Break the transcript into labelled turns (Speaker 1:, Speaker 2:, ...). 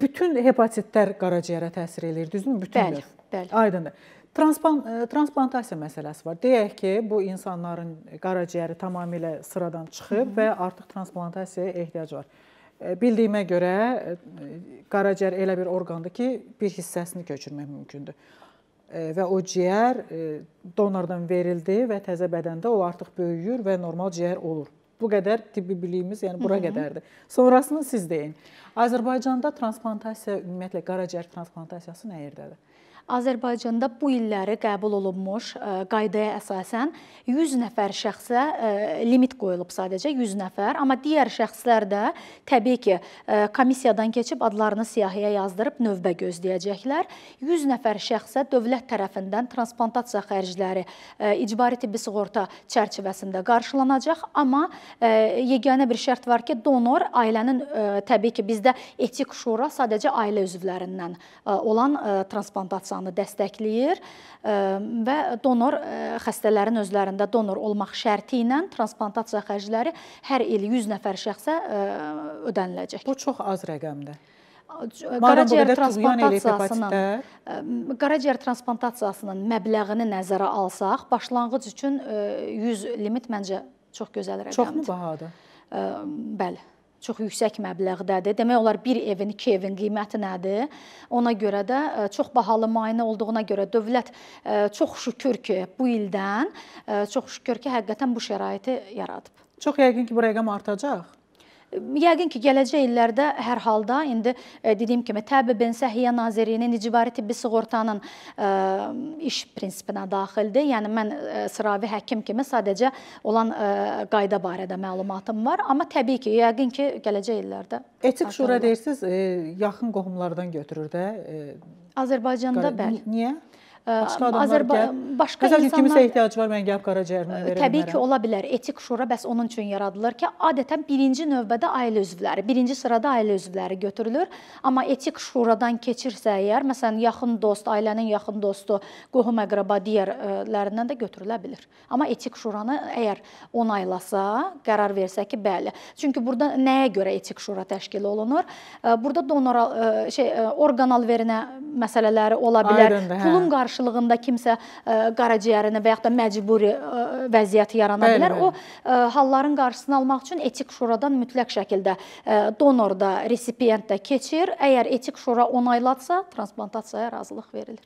Speaker 1: Bütün hepatitlər qaraciyərə təsir eləyir, düzdürmü? Bütün. Bəli, bəli. Aydındır. Transplant e, transplantasiya məsələsi var. Deyək ki, bu insanların qaraciyəri tamamilə sıradan çıxıb Hı -hı. və artıq transplantasiyaya ehtiyac var. E, bildiyimə görə qaraciyər e, elə bir orqandır ki, bir hissəsini köçürmək mümkündür. Və o ciyər donordan verildi və təzə bədəndə o artıq böyüyür və normal ciyər olur. Bu qədər tibbi biliyimiz, yəni bura Hı -hı. qədərdir. Sonrasını siz deyin. Azərbaycanda transplantasiya ümumiyyətlə qaraciyər transplantasiyası nə yerdədir?
Speaker 2: Azərbaycanda bu illəri qəbul olunmuş e, qaydaya əsasən 100 nəfər şəxsə e, limit qoyulub sadəcə 100 nəfər, amma digər şəxslər də təbii ki, e, komissiyadan keçib adlarını siyahıya yazdırıb növbə gözləyəcəklər. 100 nəfər şəxsə dövlət tərəfindən transplantasiya xərcləri icbari tibbi sığorta çərçivəsində qarşılanacaq, amma yeganə bir şərt var ki, donor ailənin e, təbii ki, bizdə etik şura sadəcə ailə üzvlərindən e, olan e, transplantasiyanı dəstəkləyir və donor xəstələrin özlərində donor olmaq şərti ilə transplantasiya xərcləri hər il 100 nəfər şəxsə ödəniləcək. Bu çox az rəqəmdir qaraciyər transplantasiyasının qaraciyər transplantasiyasının məbləğini nəzərə alsaq, başlanğıc üçün 100 limit məncə Çox gözəl rəqəmdir. Çoxmu bahadır? Bəli çox yüksək məbləğdədir. Demək olar bir evin, iki evin qiyməti nədir? Ona görə də çox bahalı müayinə olduğuna görə dövlət çox şükür ki, bu ildən çox şükür ki, həqiqətən bu şəraiti yaradıb. Çox yəqin ki, bu rəqəm artacaq. Yəqin ki, gələcək illərdə hər halda indi e, dediyim kimi Təbibin, Səhiyyə Nazirliyinin, İcbari Tibbi Sığortanın e, iş prinsipinə daxildir. Yəni mən e, sıravi həkim kimi sadəcə olan qayda barədə məlumatım var, amma təbii ki, yəqin ki, gələcək illərdə Etik şura
Speaker 1: deyirsiniz, yaxın qohumlardan götürür də.
Speaker 2: Azərbaycanda bəli. Niyə? başqa adamlar gəl. Başqa Məsəl üçün kimisə
Speaker 1: ehtiyac var, mən gəlib Qaracəyərinə verə bilərəm. Təbii ki, ola
Speaker 2: bilər. Etik şura bəs onun üçün yaradılır ki, adətən birinci növbədə ailə üzvləri, birinci sırada ailə üzvləri götürülür. Amma etik şuradan keçirsə əgər, məsələn, yaxın dost, ailənin yaxın dostu, qohum əqrəba digərlərindən də götürülə bilər. Amma etik şuranı əgər onaylasa, qərar versə ki, bəli. Çünki burada nəyə görə etik şura təşkil olunur? Burada donoral e, şey e, orqanal verinə məsələləri ola bilər. Aydındır, hə. Pulun qarşı qarşılığında kimsə e, qaraciyərinə və yaxud da məcburi e, vəziyyəti yarana bəli, bilər. Bəli. O e, halların qarşısını almaq üçün etik şuradan mütləq şəkildə donor da, resipient də keçir. Əgər etik şura onaylatsa, transplantasiya razılıq verilir.